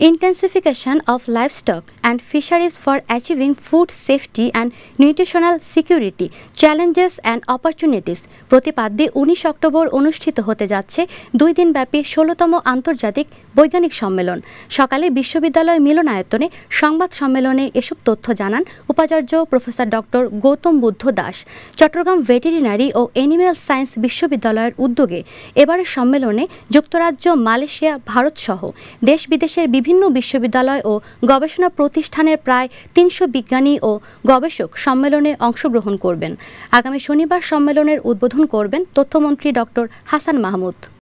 intensification of livestock and fisheries for achieving food safety and nutritional security challenges and opportunities প্রতিপাদ্যে উনিশ October অনুষ্ঠিত হতে যাচ্ছে দুই দিন দিনব্যাপী ষোলোতম আন্তর্জাতিক বৈজ্ঞানিক সম্মেলন সকালে বিশ্ববিদ্যালয় মিলনায়তনে সংবাদ সম্মেলনে এসব তথ্য জানান উপাচার্য professor doctor Gautam Buddha Das Chattogram veterinary ও এনিম্যাল সায়েন্স বিশ্ববিদ্যালয়ের উদ্যোগে এবারের সম্মেলনে যুক্তরাজ্য মালয়েশিয়া ভারতসহ দেশ বিদেশের বিভিন্ন বিশ্ববিদ্যালয় ও গবেষণা প্রতিষ্ঠানের প্রায় তিনশো বিজ্ঞানী ও গবেষক সম্মেলনে অংশগ্রহণ করবেন আগামী শনিবার সম্মেলনের উদ্বোধন করবেন তথ্যমন্ত্রী ডক্টর হাসান মাহমুদ